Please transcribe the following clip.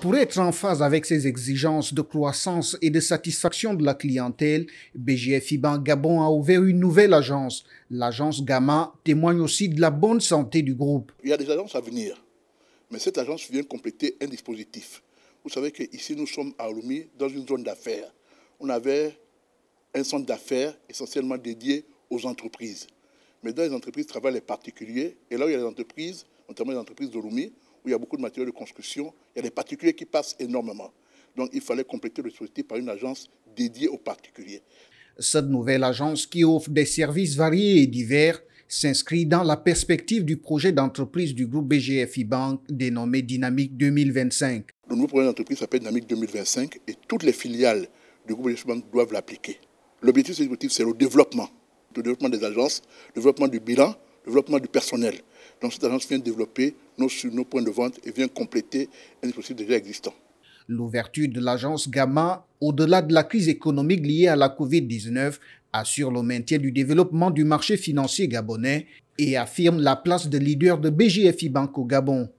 pour être en phase avec ces exigences de croissance et de satisfaction de la clientèle, BGF IBAN Gabon a ouvert une nouvelle agence. L'agence Gamma témoigne aussi de la bonne santé du groupe. Il y a des agences à venir, mais cette agence vient compléter un dispositif. Vous savez qu'ici, nous sommes à Arumi, dans une zone d'affaires. On avait un centre d'affaires essentiellement dédié aux entreprises. Mais dans les entreprises travaillent les particuliers, et là il y a les entreprises, notamment les entreprises de d'Orumi, où il y a beaucoup de matériaux de construction, il y a des particuliers qui passent énormément. Donc il fallait compléter le dispositif par une agence dédiée aux particuliers. Cette nouvelle agence qui offre des services variés et divers s'inscrit dans la perspective du projet d'entreprise du groupe BGFI Bank dénommé Dynamique 2025. Le nouveau projet d'entreprise s'appelle Dynamique 2025 et toutes les filiales du groupe BGFI Bank doivent l'appliquer. L'objectif c'est le développement, le développement des agences, le développement du bilan, le développement du personnel. Donc cette agence vient développer nos, points de vente et vient compléter un dispositif déjà existant. L'ouverture de l'agence Gamma, au-delà de la crise économique liée à la COVID-19, assure le maintien du développement du marché financier gabonais et affirme la place de leader de BGFI Banque au Gabon.